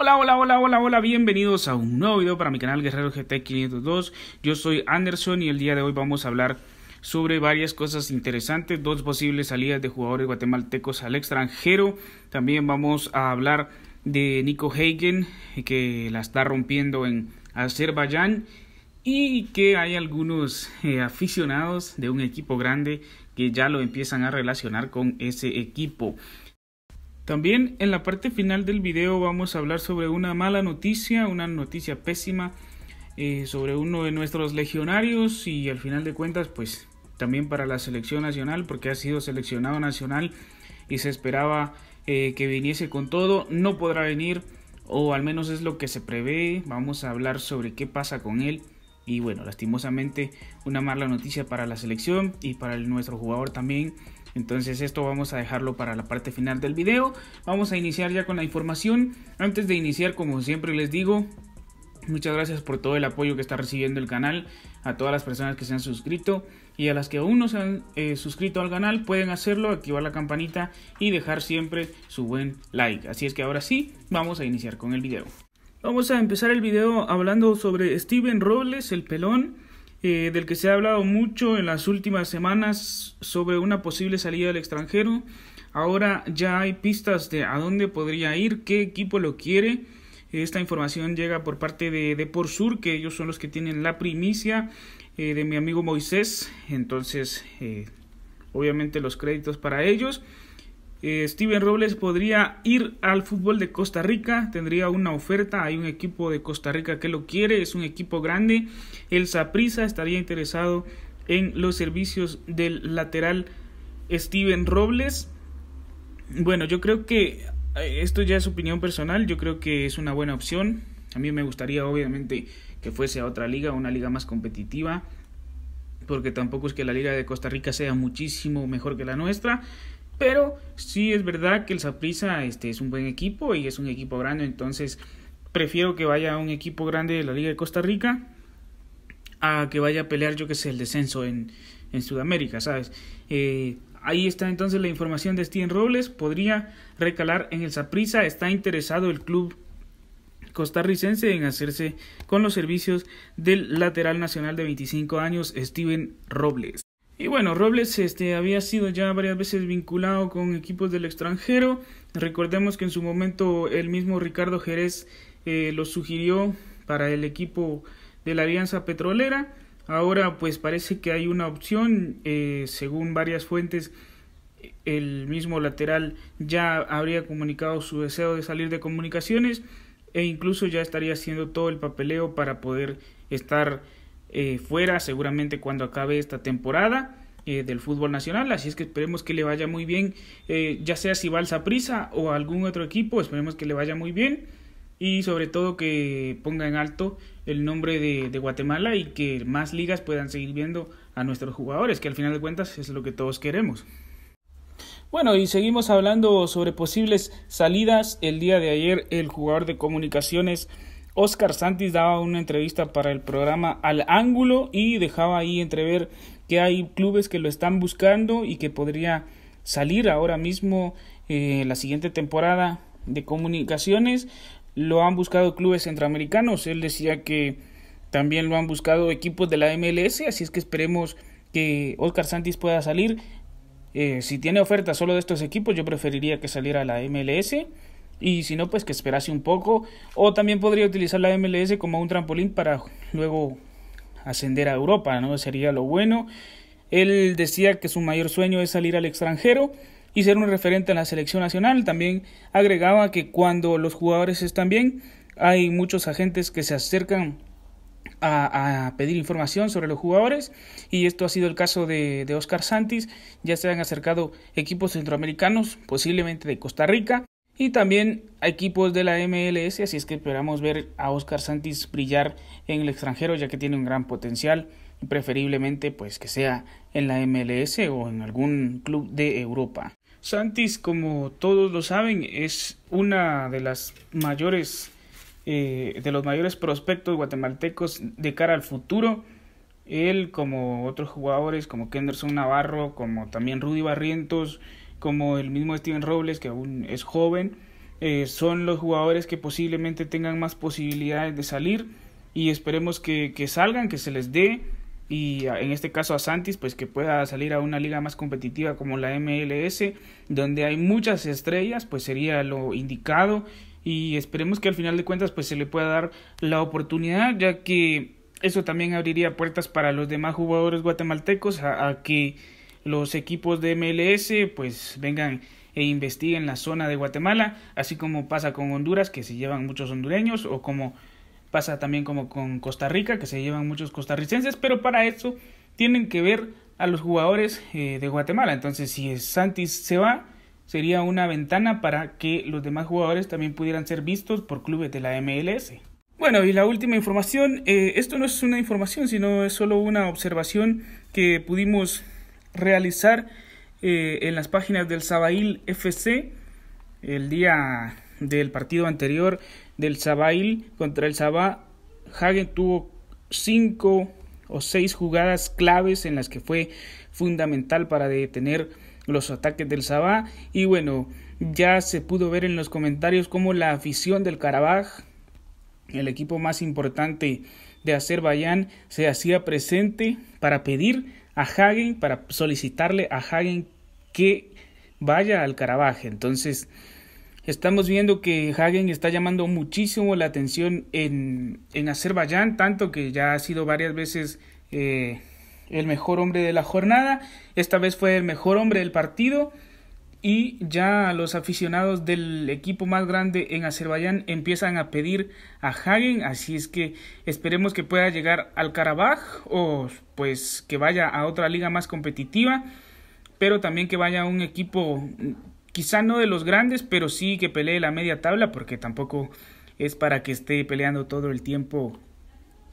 Hola, hola, hola, hola, hola, bienvenidos a un nuevo video para mi canal Guerrero GT 502. Yo soy Anderson y el día de hoy vamos a hablar sobre varias cosas interesantes, dos posibles salidas de jugadores guatemaltecos al extranjero. También vamos a hablar de Nico Hagen, que la está rompiendo en Azerbaiyán y que hay algunos eh, aficionados de un equipo grande que ya lo empiezan a relacionar con ese equipo. También en la parte final del video vamos a hablar sobre una mala noticia, una noticia pésima eh, sobre uno de nuestros legionarios y al final de cuentas pues también para la selección nacional porque ha sido seleccionado nacional y se esperaba eh, que viniese con todo, no podrá venir o al menos es lo que se prevé, vamos a hablar sobre qué pasa con él y bueno, lastimosamente una mala noticia para la selección y para nuestro jugador también entonces esto vamos a dejarlo para la parte final del video. Vamos a iniciar ya con la información. Antes de iniciar, como siempre les digo, muchas gracias por todo el apoyo que está recibiendo el canal, a todas las personas que se han suscrito y a las que aún no se han eh, suscrito al canal pueden hacerlo, activar la campanita y dejar siempre su buen like. Así es que ahora sí, vamos a iniciar con el video. Vamos a empezar el video hablando sobre Steven Robles, el pelón eh, del que se ha hablado mucho en las últimas semanas sobre una posible salida al extranjero. Ahora ya hay pistas de a dónde podría ir, qué equipo lo quiere. Esta información llega por parte de, de Por Sur, que ellos son los que tienen la primicia eh, de mi amigo Moisés. Entonces, eh, obviamente los créditos para ellos. Eh, Steven Robles podría ir al fútbol de Costa Rica, tendría una oferta, hay un equipo de Costa Rica que lo quiere, es un equipo grande. El saprissa estaría interesado en los servicios del lateral Steven Robles. Bueno, yo creo que eh, esto ya es opinión personal, yo creo que es una buena opción. A mí me gustaría obviamente que fuese a otra liga, una liga más competitiva, porque tampoco es que la liga de Costa Rica sea muchísimo mejor que la nuestra. Pero sí es verdad que el Saprissa este, es un buen equipo y es un equipo grande, entonces prefiero que vaya a un equipo grande de la Liga de Costa Rica a que vaya a pelear, yo que sé, el descenso en, Sudamérica, ¿sabes? Eh, ahí está entonces la información de Steven Robles, podría recalar en el Saprissa, está interesado el club costarricense en hacerse con los servicios del lateral nacional de 25 años, Steven Robles bueno, Robles este, había sido ya varias veces vinculado con equipos del extranjero. Recordemos que en su momento el mismo Ricardo Jerez eh, lo sugirió para el equipo de la Alianza Petrolera. Ahora pues parece que hay una opción, eh, según varias fuentes, el mismo lateral ya habría comunicado su deseo de salir de comunicaciones e incluso ya estaría haciendo todo el papeleo para poder estar eh, fuera seguramente cuando acabe esta temporada eh, del fútbol nacional, así es que esperemos que le vaya muy bien, eh, ya sea si va al Prisa o algún otro equipo, esperemos que le vaya muy bien y sobre todo que ponga en alto el nombre de, Guatemala y que más ligas puedan seguir viendo a nuestros jugadores, que al final de cuentas es lo que todos queremos. Bueno, y seguimos hablando sobre posibles salidas. El día de ayer el jugador de comunicaciones Oscar Santis daba una entrevista para el programa Al Ángulo y dejaba ahí entrever que hay clubes que lo están buscando y que podría salir ahora mismo eh, la siguiente temporada de comunicaciones. Lo han buscado clubes centroamericanos. Él decía que también lo han buscado equipos de la MLS, así es que esperemos que Oscar Santis pueda salir. Eh, si tiene oferta solo de estos equipos, yo preferiría que saliera la MLS. Y si no, pues que esperase un poco. O también podría utilizar la MLS como un trampolín para luego ascender a Europa, ¿no? Sería lo bueno. Él decía que su mayor sueño es salir al extranjero y ser un referente en la selección nacional. También agregaba que cuando los jugadores están bien, hay muchos agentes que se acercan a, pedir información sobre los jugadores y esto ha sido el caso de, de Oscar Santis, ya se han acercado equipos centroamericanos, posiblemente de Costa Rica, y también a equipos de la MLS, así es que esperamos ver a Oscar Santis brillar en el extranjero ya que tiene un gran potencial, preferiblemente pues que sea en la MLS o en algún club de Europa. Santis, como todos lo saben, es una de las mayores eh, de los mayores prospectos guatemaltecos de cara al futuro. Él, como otros jugadores como Kenderson Navarro, como también Rudy Barrientos, como el mismo Steven Robles, que aún es joven, eh, son los jugadores que posiblemente tengan más posibilidades de salir y esperemos que, que salgan, que se les dé y en este caso a Santis, pues que pueda salir a una liga más competitiva como la MLS, donde hay muchas estrellas, pues sería lo indicado y esperemos que al final de cuentas pues se le pueda dar la oportunidad, ya que eso también abriría puertas para los demás jugadores guatemaltecos a que los equipos de MLS pues vengan e investiguen la zona de Guatemala, así como pasa con Honduras, que se llevan muchos hondureños, o como pasa también como con Costa Rica, que se llevan muchos costarricenses, pero para eso tienen que ver a los jugadores eh, de Guatemala. Entonces, si Santis se va, sería una ventana para que los demás jugadores también pudieran ser vistos por clubes de la MLS. Bueno, y la última información, eh, esto no es una información, sino es solo una observación que pudimos realizar eh, en las páginas del Sabail FC el día del partido anterior del Sabail contra el Sabah. Hagen tuvo cinco o seis jugadas claves en las que fue fundamental para detener los ataques del Sabah. Y bueno, ya se pudo ver en los comentarios cómo la afición del carabaj el equipo más importante de Azerbaiyán, se hacía presente para pedir a Hagen para solicitarle a Hagen que vaya al carabaje Entonces, estamos viendo que Hagen está llamando muchísimo la atención en, en Azerbaiyán, tanto que ya ha sido varias veces eh, el mejor hombre de la jornada. Esta vez fue el mejor hombre del partido y ya los aficionados del equipo más grande en Azerbaiyán empiezan a pedir a Hagen, así es que esperemos que pueda llegar al Karabaj o pues que vaya a otra liga más competitiva, pero también que vaya a un equipo quizá no de los grandes, pero sí que pelee la media tabla porque tampoco es para que esté peleando todo el tiempo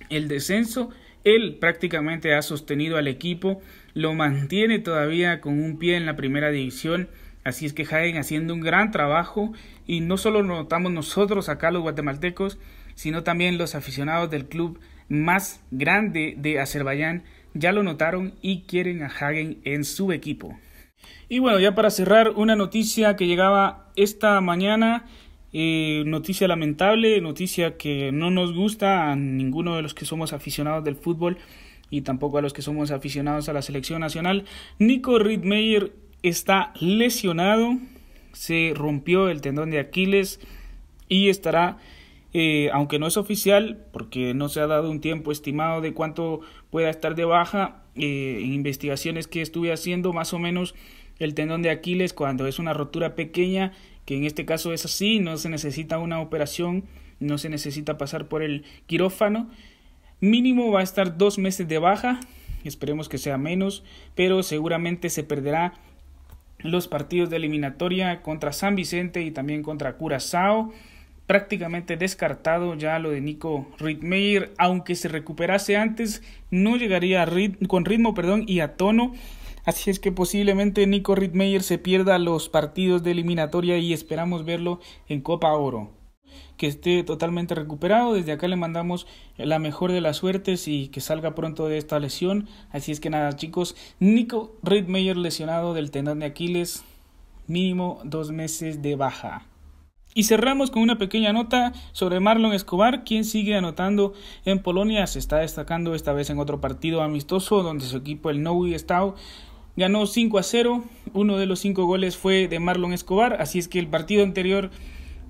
el descenso. Él prácticamente ha sostenido al equipo, lo mantiene todavía con un pie en la primera división Así es que Hagen haciendo un gran trabajo y no solo lo notamos nosotros acá los guatemaltecos, sino también los aficionados del club más grande de Azerbaiyán ya lo notaron y quieren a Hagen en su equipo. Y bueno, ya para cerrar, una noticia que llegaba esta mañana, eh, noticia lamentable, noticia que no nos gusta a ninguno de los que somos aficionados del fútbol y tampoco a los que somos aficionados a la selección nacional. Nico Riedmeyer está lesionado, se rompió el tendón de Aquiles y estará, eh, aunque no es oficial, porque no se ha dado un tiempo estimado de cuánto pueda estar de baja, eh, en investigaciones que estuve haciendo, más o menos el tendón de Aquiles cuando es una rotura pequeña, que en este caso es así, no se necesita una operación, no se necesita pasar por el quirófano, mínimo va a estar dos meses de baja, esperemos que sea menos, pero seguramente se perderá los partidos de eliminatoria contra San Vicente y también contra Curazao. Prácticamente descartado ya lo de Nico Ritmeyer, aunque se recuperase antes, no llegaría con ritmo perdón, y a tono. Así es que posiblemente Nico Ritmeyer se pierda los partidos de eliminatoria y esperamos verlo en Copa Oro que esté totalmente recuperado. Desde acá le mandamos la mejor de las suertes y que salga pronto de esta lesión. Así es que nada, chicos, Nico Redmeyer lesionado del tendón de Aquiles, mínimo dos meses de baja. Y cerramos con una pequeña nota sobre Marlon Escobar, quien sigue anotando en Polonia. Se está destacando esta vez en otro partido amistoso donde su equipo, el Nowy Stau, ganó 5 a 0. Uno de los cinco goles fue de Marlon Escobar, así es que el partido anterior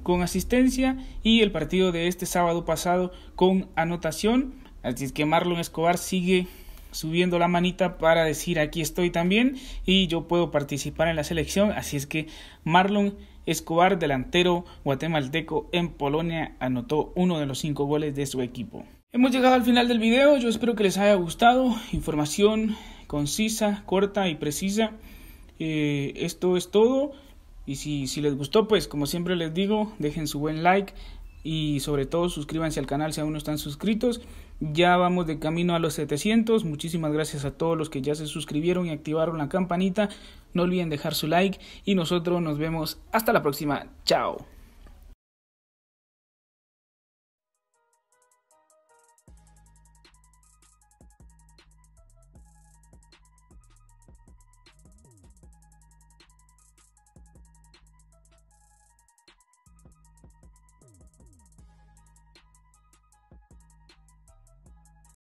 con asistencia y el partido de este sábado pasado con anotación. Así es que Marlon Escobar sigue subiendo la manita para decir aquí estoy también y yo puedo participar en la selección. Así es que Marlon Escobar, delantero guatemalteco en Polonia, anotó uno de los cinco goles de su equipo. Hemos llegado al final del video, yo espero que les haya gustado. Información concisa, corta y precisa. Eh, esto es todo. Y si, les gustó, pues como siempre les digo, dejen su buen like y sobre todo suscríbanse al canal si aún no están suscritos. Ya vamos de camino a los 700. Muchísimas gracias a todos los que ya se suscribieron y activaron la campanita. No olviden dejar su like y nosotros nos vemos hasta la próxima. Chao.